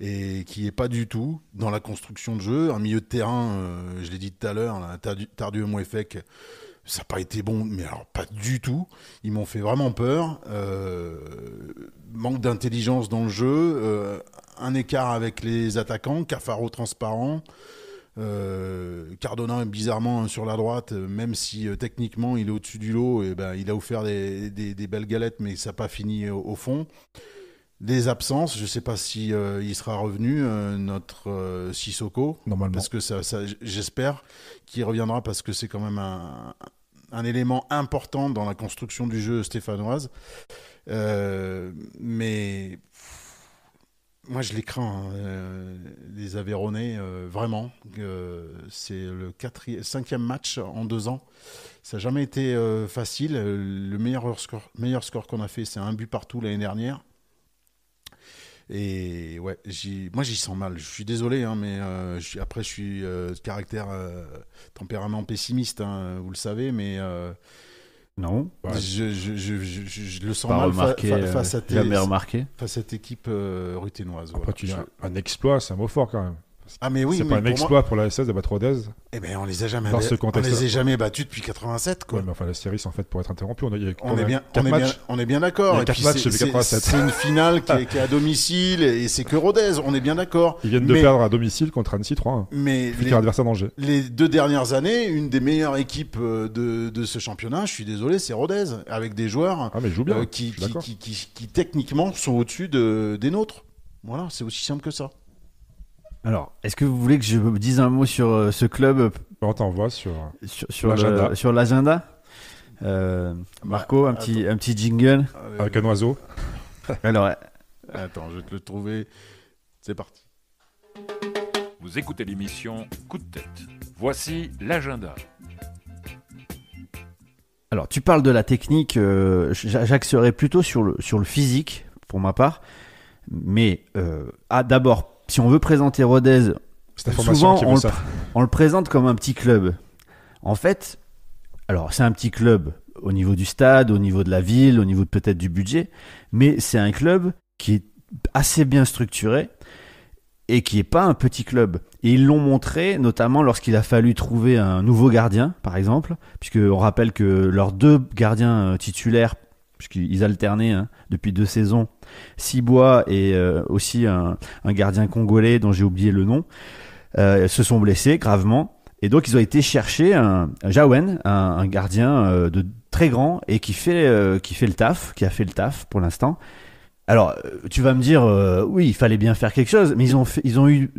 et qui n'est pas du tout dans la construction de jeu. Un milieu de terrain, je l'ai dit tout à l'heure, Tardieu Mouefek ça n'a pas été bon, mais alors pas du tout. Ils m'ont fait vraiment peur. Euh, manque d'intelligence dans le jeu, euh, un écart avec les attaquants, Cafaro transparent, euh, Cardona bizarrement hein, sur la droite, même si techniquement il est au-dessus du lot, et eh ben, il a offert des, belles galettes, mais ça n'a pas fini au, fond. Des absences, je ne sais pas si il sera revenu notre Sissoko, normalement, parce que j'espère qu'il reviendra parce que c'est quand même un, un élément important dans la construction du jeu stéphanoise. Euh, mais moi, je les crains, hein, euh, les Aveyronais, euh, vraiment. c'est le cinquième match en deux ans. Ça n'a jamais été facile. Le meilleur score, meilleur score qu'on a fait, c'est un but partout l'année dernière. Et ouais, moi j'y sens mal. Je suis désolé, hein, mais euh, après je suis de euh, caractère euh, tempérament pessimiste, hein, vous le savez, mais non, je, le sens mal face, à remarqué. face à cette équipe ruténoise. un exploit, c'est un mot fort quand même. Ah mais oui, c'est pas un exploit pour la SS de battre Rodez. Eh ben on les a jamais On les a jamais battus depuis 87 mais enfin la série en fait pour être interrompue, on, est bien on est bien, on est bien d'accord c'est une finale qui, est, à domicile et c'est que Rodez, on est bien d'accord. Ils viennent de perdre à domicile contre Annecy 3 Mais les... adversaire d'Angers. Les deux dernières années, une des meilleures équipes euh, de, ce championnat, je suis désolé, c'est Rodez avec des joueurs ah, euh, qui, techniquement sont au-dessus de, des nôtres. Voilà, c'est aussi simple que ça. Alors, est-ce que vous voulez que je vous dise un mot sur euh, ce club euh, On t'envoie euh, sur, sur, sur l'agenda. Bah, Marco, un petit, un petit jingle. Avec un oiseau. Alors, Attends, je vais te le trouver. C'est parti. Vous écoutez l'émission Coup de tête. Voici l'agenda. Alors, tu parles de la technique. J'axerai plutôt sur le, sur le physique, pour ma part. Mais euh, ah, d'abord, si on veut présenter Rodez, souvent on le, présente comme un petit club. En fait, alors c'est un petit club au niveau du stade, au niveau de la ville, au niveau peut-être du budget, mais c'est un club qui est assez bien structuré et qui n'est pas un petit club. Et ils l'ont montré, notamment lorsqu'il a fallu trouver un nouveau gardien, par exemple, puisque on rappelle que leurs deux gardiens euh, titulaires puisqu'ils alternaient hein, depuis deux saisons, Sibois et euh, aussi un, gardien congolais dont j'ai oublié le nom, euh, se sont blessés gravement. Et donc ils ont été chercher un, un Jaouen, un, gardien euh, de très grand et qui fait, qui fait le taf, qui a fait le taf pour l'instant. Alors tu vas me dire oui il fallait bien faire quelque chose, mais ils ont, ils ont eu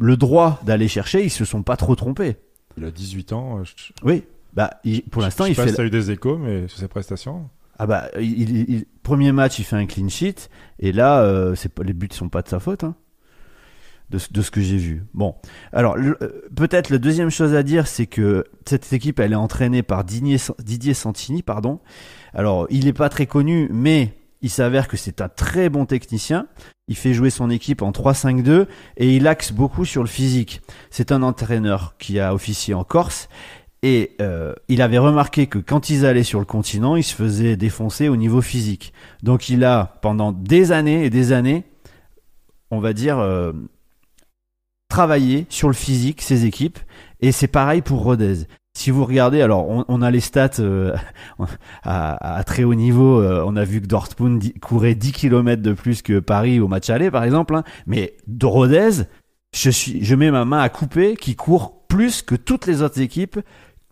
le droit d'aller chercher, ils se sont pas trop trompés. Il a 18 ans. Oui, bah, pour l'instant, il pas fait. ça a eu des échos, mais sur ses prestations. Ah bah, il, premier match, il fait un clean sheet, et là, euh, c'est les buts sont pas de sa faute. Hein, de, ce que j'ai vu. Bon, alors euh, peut-être la deuxième chose à dire, c'est que cette équipe, elle est entraînée par Didier, Didier Santini, pardon. Alors, il n'est pas très connu, mais il s'avère que c'est un très bon technicien. Il fait jouer son équipe en 3-5-2 et il axe beaucoup sur le physique. C'est un entraîneur qui a officié en Corse et euh, il avait remarqué que quand ils allaient sur le continent, ils se faisaient défoncer au niveau physique. Donc il a, pendant des années et des années, on va dire, euh, travaillé sur le physique, ses équipes. Et c'est pareil pour Rodez. Si vous regardez, alors on, a les stats euh, à, très haut niveau. on a vu que Dortmund courait 10 km de plus que Paris au match aller, par exemple. Hein. mais de Rodez, je, suis, je mets ma main à couper qui court plus que toutes les autres équipes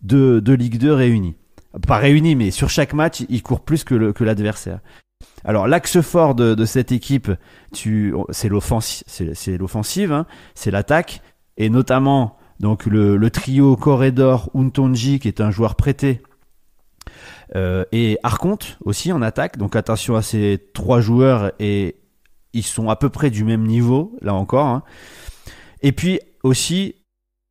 de, Ligue 2 réunis. Pas réunis, mais sur chaque match, il court plus que l'adversaire. Alors l'axe fort de, de, cette équipe, c'est l'offensive, hein, c'est l'attaque, et notamment donc le, le trio Corredor Untonji qui est un joueur prêté, euh, et Arconte aussi en attaque. Donc attention à ces trois joueurs et ils sont à peu près du même niveau là encore. Hein. Et puis aussi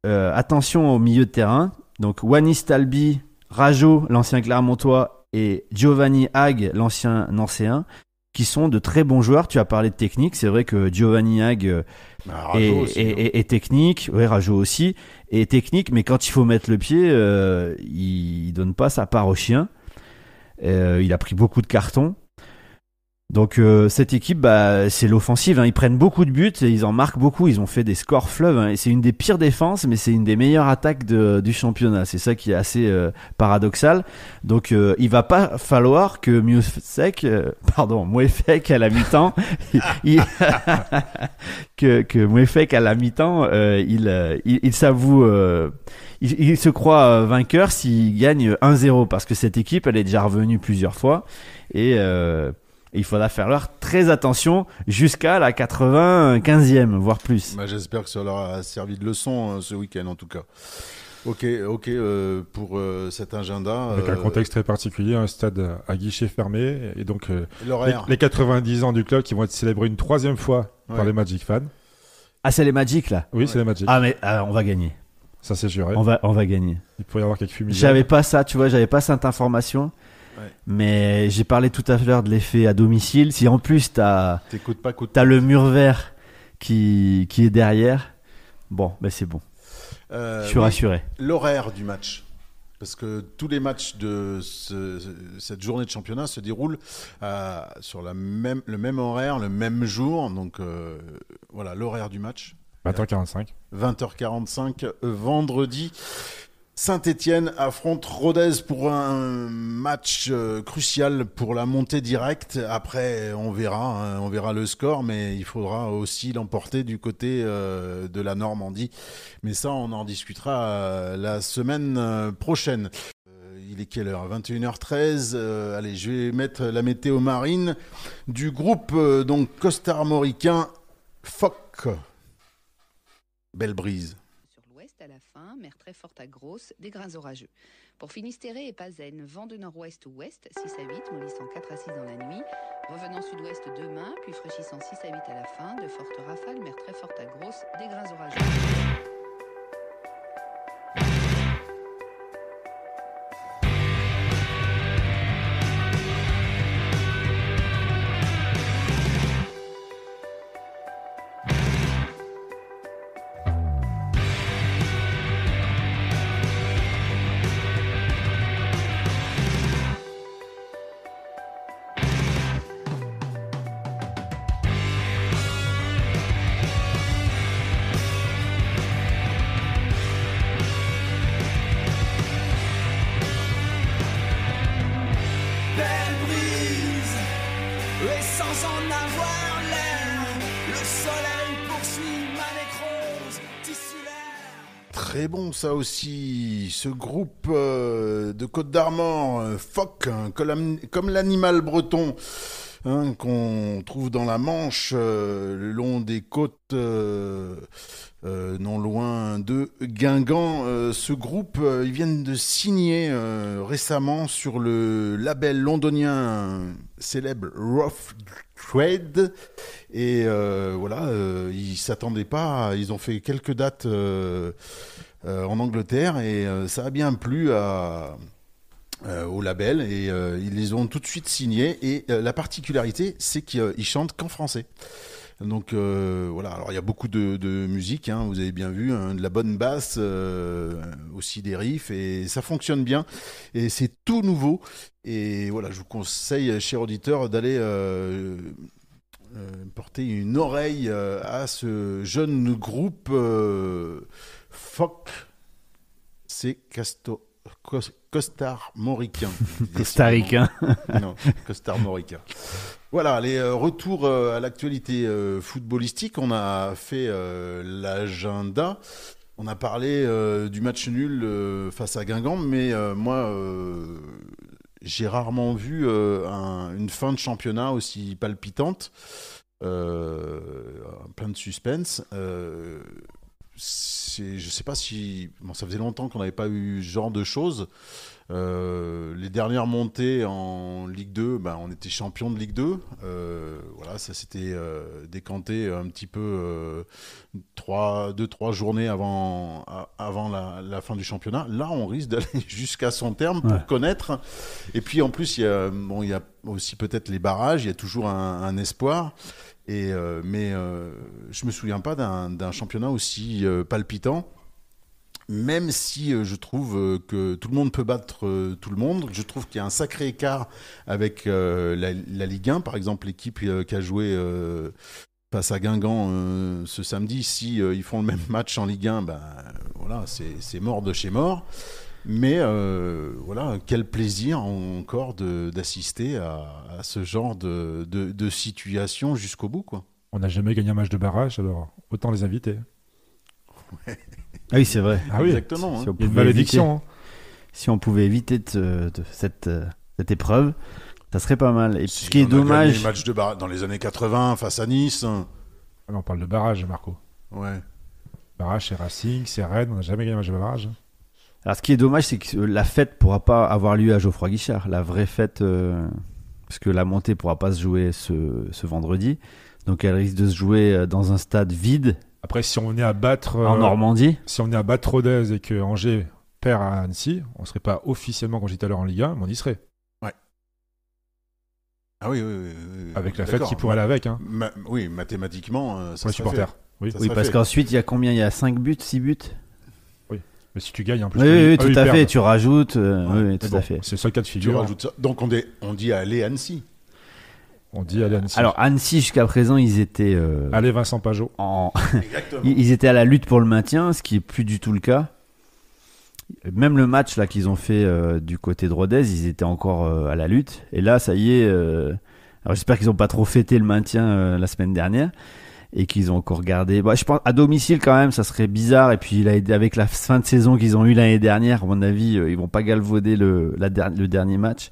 euh, attention au milieu de terrain donc Wanis Talbi, Rajo, l'ancien Clermontois, et Giovanni Hag, l'ancien Nancéen, qui sont de très bons joueurs. Tu as parlé de technique, c'est vrai que Giovanni Hag euh, bah, hein. est, technique, ouais, Rajo aussi, est technique, mais quand il faut mettre le pied, euh, il, donne pas sa part au chien. Euh, il a pris beaucoup de cartons. Donc euh, cette équipe, bah, c'est l'offensive. Hein. Ils prennent beaucoup de buts ils en marquent beaucoup. Ils ont fait des scores fleuves. Hein. c'est une des pires défenses, mais c'est une des meilleures attaques du championnat. C'est ça qui est assez euh, paradoxal. Donc euh, il va pas falloir que Musek, pardon, Mouefek à la mi-temps, que, que à la mi-temps, il, il, s'avoue, il, il, se croit vainqueur s'il gagne 1-0 parce que cette équipe, elle est déjà revenue plusieurs fois et il faudra faire leur très attention jusqu'à la 95e, voire plus. Bah, j'espère que ça leur a servi de leçon hein, ce week-end en tout cas. Ok, ok, euh, pour euh, cet agenda. Avec un euh, contexte très particulier, un stade à guichet fermé. Et donc, les, 90 ans du club qui vont être célébrés une troisième fois par les Magic fans. Ah, c'est les Magic là Oui, c'est les Magic. Ah, mais ah, on va gagner. Ça, c'est juré. On va, on va gagner. Il pourrait y avoir quelques fumiers. J'avais pas ça, tu vois, j'avais pas cette information. Mais j'ai parlé tout à l'heure de l'effet à domicile. Si en plus t'as pas, as le mur vert qui, qui est derrière, bon, ben c'est bon. Euh, Je suis rassuré. L'horaire du match. Parce que tous les matchs de ce, cette journée de championnat se déroulent euh, sur la même, le même horaire, le même jour. Donc euh, voilà, l'horaire du match. 20h45. 20h45 vendredi. Saint-Etienne affronte Rodez pour un match euh, crucial pour la montée directe. Après, on verra, hein, on verra le score, mais il faudra aussi l'emporter du côté euh, de la Normandie. Mais ça, on en discutera euh, la semaine prochaine. Il est quelle heure 21h13. allez, je vais mettre la météo marine du groupe donc costarmoricain FOC. Belle brise mer très forte à grosse, des grains orageux. Pour Finistéré et Pazen, vent de nord-ouest ou ouest, 6 à 8, lissant 4 à 6 dans la nuit, revenant sud-ouest demain, puis fraîchissant 6 à 8 à la fin, de fortes rafales, mer très forte à grosse, des grains orageux. bon ça aussi. Ce groupe euh, de Côte d'Armor, Foc, euh, hein, comme l'animal breton hein, qu'on trouve dans la Manche, euh, le long des côtes non loin de Guingamp. ce groupe, ils viennent de signer récemment sur le label londonien célèbre Rough Trade. Et voilà, ils ils s'attendaient pas. Ils ont fait quelques dates euh, en Angleterre et euh, ça a bien plu euh, au label et ils les ont tout de suite signés et la particularité c'est qu'ils chantent qu'en français. Donc voilà, alors il y a beaucoup de, musique, hein, vous avez bien vu, hein, de la bonne basse, aussi des riffs, et ça fonctionne bien, et c'est tout nouveau. Et voilà, je vous conseille, chers auditeurs, d'aller porter une oreille à ce jeune groupe Foc, c'est Costar Morricain Rica. Non non, Morricain Voilà, les euh, retours euh, à l'actualité euh, footballistique. On a fait l'agenda. On a parlé du match nul face à Guingamp, mais moi, j'ai rarement vu une fin de championnat aussi palpitante, plein de suspense je sais pas si ça faisait longtemps qu'on n'avait pas eu ce genre de choses. Euh, les dernières montées en Ligue 2, ben, on était champion de Ligue 2. Euh, voilà, ça s'était euh, décanté un petit peu 3, 2 trois journées avant, avant la, fin du championnat. Là, on risque d'aller jusqu'à son terme pour connaître. Et puis en plus, il y a, aussi peut-être les barrages, il y a toujours un, un espoir. Euh, mais je euh, je me souviens pas d'un championnat aussi euh, palpitant. Même si je trouve que tout le monde peut battre tout le monde, je trouve qu'il y a un sacré écart avec la, Ligue 1, par exemple, l'équipe qui a joué face à Guingamp ce samedi, si ils font le même match en Ligue 1, ben voilà, c'est mort de chez mort. Mais euh, voilà, quel plaisir encore d'assister à, ce genre de, situation jusqu'au bout. Quoi. On n'a jamais gagné un match de barrage, alors autant les inviter. Ah oui, c'est vrai. Ah Exactement. Hein. une malédiction. Hein. Si on pouvait éviter cette, euh, cette épreuve, ça serait pas mal. Et ce qui est dommage. match de barrage dans les années 80 face à Nice. Hein. Ah, on parle de barrage, Marco. Ouais. Barrage, c'est Racing, c'est Rennes, on n'a jamais gagné un match de barrage. Alors, ce qui est dommage, c'est que euh, la fête pourra pas avoir lieu à Geoffroy Guichard. La vraie fête, euh, parce que la montée pourra pas se jouer ce, vendredi. Donc, elle risque de se jouer euh, dans un stade vide. Après, si on est à battre. en Normandie. Si on est à battre Rodez et que Angers perd à Annecy, on serait pas officiellement, quand j'étais à l'heure en Ligue 1, mais on y serait. Ouais. Ah oui, oui, oui. Avec la fête qui pourrait aller avec. Hein. oui, mathématiquement, ça, Fait. Oui, oui parce qu'ensuite, il y a combien Il y a 5 buts, 6 buts si tu gagnes en plus. Oui, ah oui, tout à fait. Tu rajoutes. Euh, oui, tout à fait. C'est ça le cas de figure. Donc on, on dit aller Annecy. On dit aller Annecy. Alors Annecy jusqu'à présent ils étaient. Euh, allez Vincent Pajot. En... ils étaient à la lutte pour le maintien, ce qui est plus du tout le cas. Même le match là qu'ils ont fait euh, du côté de Rodez, ils étaient encore à la lutte. Et là, ça y est. alors j'espère qu'ils n'ont pas trop fêté le maintien la semaine dernière et qu'ils ont encore gardé. Bah, je pense à domicile quand même, ça serait bizarre. Et puis avec la fin de saison qu'ils ont eu l'année dernière, à mon avis, euh, ils vont pas galvauder le, dernier match.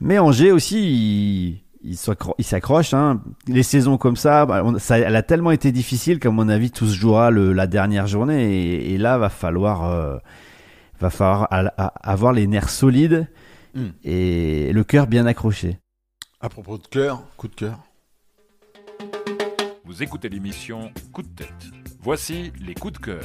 Mais Angers aussi, ils il s'accrochent. Hein. Les saisons comme bah, ça, elle a tellement été difficile qu'à mon avis, tout se jouera la dernière journée. Et, là, va falloir, euh, va falloir avoir les nerfs solides hmm. et le cœur bien accroché. À propos de cœur, coup de cœur écoutez l'émission Coup de tête. Voici les coups de cœur.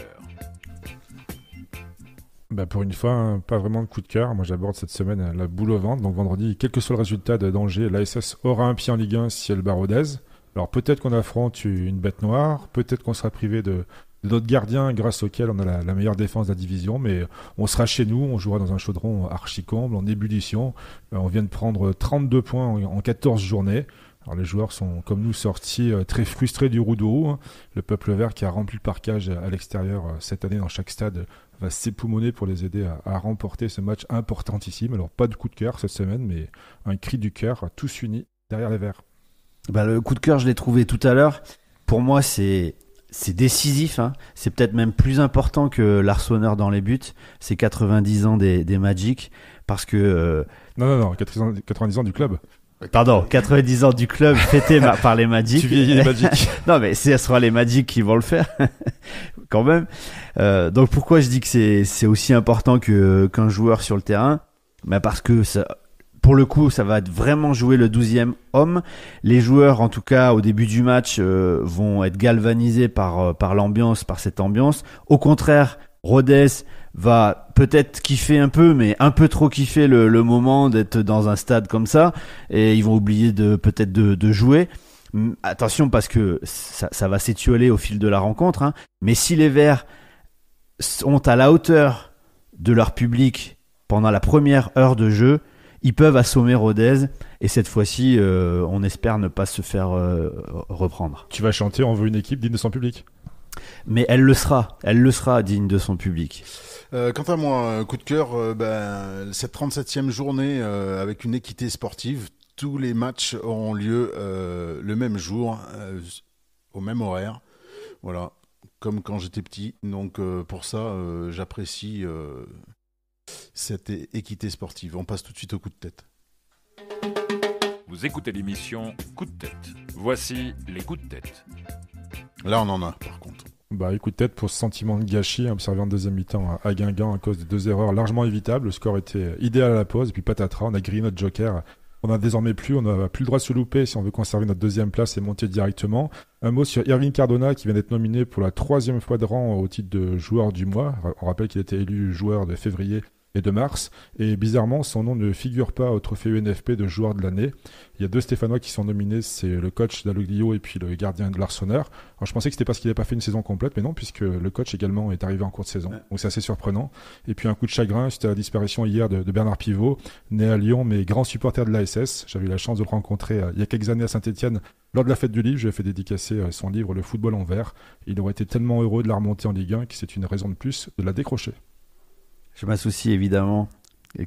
Bah pour une fois, hein, pas vraiment de coup de cœur. Moi, j'aborde cette semaine euh, la boule au ventre. Donc vendredi, quel que soit le résultat de danger, l'ASS aura un pied en Ligue 1 si elle d'aise Alors peut-être qu'on affronte une bête noire, peut-être qu'on sera privé de, notre gardien grâce auquel on a la, meilleure défense de la division, mais on sera chez nous, on jouera dans un chaudron archi en ébullition. Euh, on vient de prendre 32 points en 14 journées les joueurs sont comme nous sortis euh, très frustrés du de hein. Le peuple vert qui a rempli le parcage à l'extérieur euh, cette année dans chaque stade va s'époumoner pour les aider à, remporter ce match importantissime. Alors pas de coup de cœur cette semaine, mais un cri du cœur, tous unis derrière les verts. Bah, le coup de cœur, je l'ai trouvé tout à l'heure. Pour moi, c'est c'est décisif, hein. c'est peut-être même plus important que l'arçonneur dans les buts, c'est 90 ans des, des Magic, parce que... Euh, non, non, non, 90 ans, du club. Pardon, 90 ans du club fêté par les Magic. tu les non, mais ce sera les Magic qui vont le faire, quand même. Euh, donc pourquoi je dis que c'est, aussi important que, qu'un joueur sur le terrain bah Parce que ça, pour le coup, ça va être vraiment jouer le 12e homme. Les joueurs, en tout cas, au début du match, euh, vont être galvanisés par, euh, par l'ambiance, par cette ambiance. Au contraire, Rodez va peut-être kiffer un peu, mais un peu trop kiffer le, le moment d'être dans un stade comme ça, et ils vont oublier de peut-être de, jouer. Attention parce que ça, ça va s'étioler au fil de la rencontre, hein. mais si les Verts sont à la hauteur de leur public pendant la première heure de jeu, ils peuvent assommer Rodez et cette fois-ci, euh, on espère ne pas se faire euh, reprendre. Tu vas chanter, on veut une équipe digne de son public. Mais elle le sera, elle le sera digne de son public. Euh, quant à moi, euh, coup de cœur, euh, ben, cette 37e journée avec une équité sportive, tous les matchs auront lieu le même jour, au même horaire. Voilà, comme quand j'étais petit. Donc pour ça, j'apprécie cette équité sportive. On passe tout de suite au coup de tête. Vous écoutez l'émission Coup de tête. Voici les coups de tête. Là, on en a, par contre. Bah écoute, peut-être pour ce sentiment de gâchis observé en deuxième mi-temps à Guingamp à cause de deux erreurs largement évitables. Le score était idéal à la pause, et puis patatras, on a grillé notre joker. On n'a désormais plus, on n'a plus le droit de se louper si on veut conserver notre deuxième place et monter directement. Un mot sur Irving Cardona qui vient d'être nominé pour la troisième fois de rang au titre de joueur du mois. On rappelle qu'il était élu joueur de février et de mars. Et bizarrement, son nom ne figure pas au trophée UNFP de joueur de l'année. Il y a deux Stéphanois qui sont nominés, c'est le coach d'Aloglio et puis le gardien de l'Arseneur. je pensais que c'était parce qu'il n'avait pas fait une saison complète, mais non, puisque le coach également est arrivé en cours de saison. Donc c'est assez surprenant. Et puis un coup de chagrin, c'était la disparition hier de, Bernard Pivot, né à Lyon, mais grand supporter de l'ASS. J'avais eu la chance de le rencontrer euh, il y a quelques années à Saint-Etienne lors de la fête du livre, j'ai fait dédicacer euh, son livre Le football en vert. Il aurait été tellement heureux de la remonter en Ligue 1 que c'est une raison de plus de la décrocher. Je m'associe évidemment.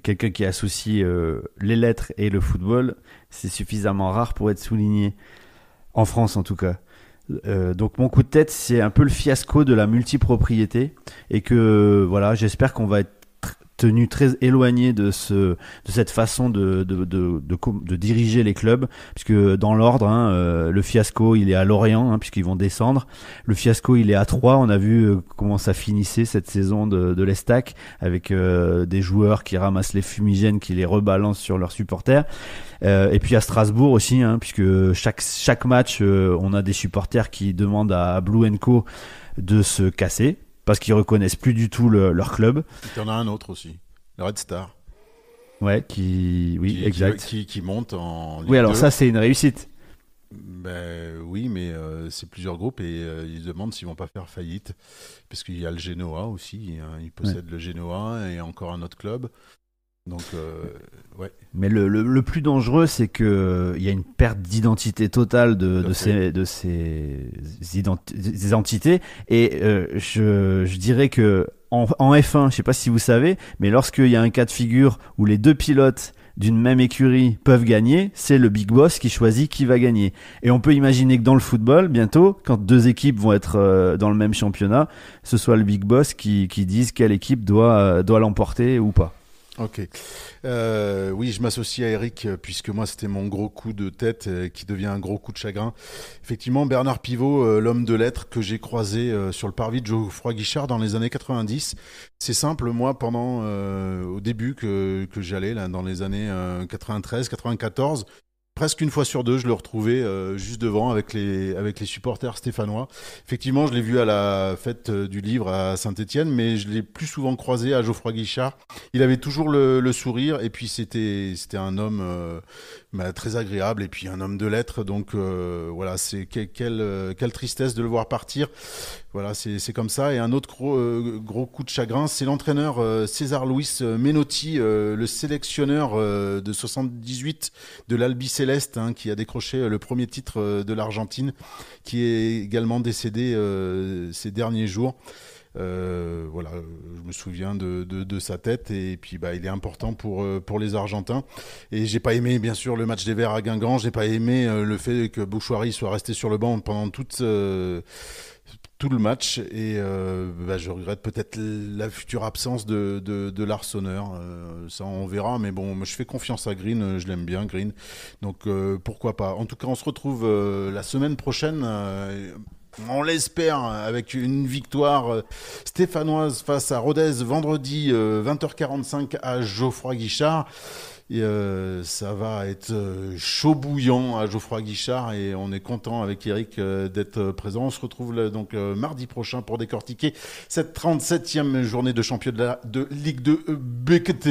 Quelqu'un qui associe euh, les lettres et le football, c'est suffisamment rare pour être souligné. En France, en tout cas. Euh, donc mon coup de tête, c'est un peu le fiasco de la multipropriété et que voilà, j'espère qu'on va être tenu très éloigné de ce de cette façon de de, de, de, de diriger les clubs puisque dans l'ordre hein, euh, le fiasco il est à Lorient hein, puisqu'ils vont descendre le fiasco il est à Troyes on a vu euh, comment ça finissait cette saison de, de l'Estac avec euh, des joueurs qui ramassent les fumigènes qui les rebalancent sur leurs supporters et puis à Strasbourg aussi hein, puisque chaque chaque match on a des supporters qui demandent à Blue Co de se casser parce qu'ils reconnaissent plus du tout leur club. Il y en a un autre aussi, le Red Star. Ouais, qui, oui, exact. Qui, monte en. oui, alors ça c'est une réussite. Ben oui, mais euh, c'est plusieurs groupes et euh, ils demandent s'ils vont pas faire faillite, parce qu'il y a le Genoa aussi. Hein. ils possèdent le Genoa et encore un autre club. Donc, euh, ouais. Mais le, le, plus dangereux, c'est que il y a une perte d'identité totale de, de ces, de ces entités. Et euh, je, je, dirais que en, en F1, je sais pas si vous savez, mais lorsqu'il y a un cas de figure où les deux pilotes d'une même écurie peuvent gagner, c'est le big boss qui choisit qui va gagner. Et on peut imaginer que dans le football, bientôt, quand deux équipes vont être euh, dans le même championnat, ce soit le big boss qui, qui dise quelle équipe doit, doit l'emporter ou pas. Ok. Euh, oui, je m'associe à Eric euh, puisque moi c'était mon gros coup de tête euh, qui devient un gros coup de chagrin. Effectivement, Bernard Pivot, euh, l'homme de lettres que j'ai croisé sur le parvis de Geoffroy Guichard dans les années 90. C'est simple, moi pendant au début que, que j'allais là dans les années 93, 94, presque une fois sur deux, je le retrouvais euh, juste devant avec les avec les supporters stéphanois. Effectivement, je l'ai vu à la fête euh, du livre à Saint-Étienne, mais je l'ai plus souvent croisé à Geoffroy Guichard. Il avait toujours le, sourire et puis c'était c'était un homme euh, bah, très agréable et puis un homme de lettres. Donc euh, voilà, c'est quelle, euh, quelle, tristesse de le voir partir. Voilà, c'est comme ça. Et un autre gros, euh, coup de chagrin, c'est l'entraîneur César Luis Menotti, le sélectionneur de 78 de l'Albi Céleste, hein, qui a décroché le premier titre de l'Argentine, qui est également décédé ces derniers jours. Euh, voilà, je me souviens de, sa tête et puis bah, il est important euh, pour, les Argentins. Et j'ai pas aimé bien sûr le match des Verts à Guingamp, j'ai pas aimé euh, le fait que Bouchoirie soit resté sur le banc pendant toute tout le match et bah, je regrette peut-être la future absence de, de, ça, on verra, mais bon, je fais confiance à Green, je l'aime bien, Green. Donc pourquoi pas. En tout cas, on se retrouve la semaine prochaine on l'espère, avec une victoire euh, stéphanoise face à Rodez vendredi 20h45 euh, à Geoffroy Guichard. Et euh, ça va être chaud bouillant à Geoffroy Guichard et on est content avec Eric d'être présent. On se retrouve donc mardi prochain pour décortiquer cette 37e journée de championnat de, la, de Ligue 2 BKT.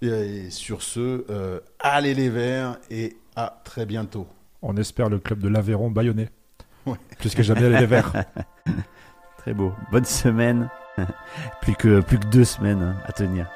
Et, sur ce, allez les verts et à très bientôt. On espère le club de l'Aveyron bayonnais. Plus que jamais, les verts. Très beau. Bonne semaine. plus, que, plus que deux semaines hein, à tenir.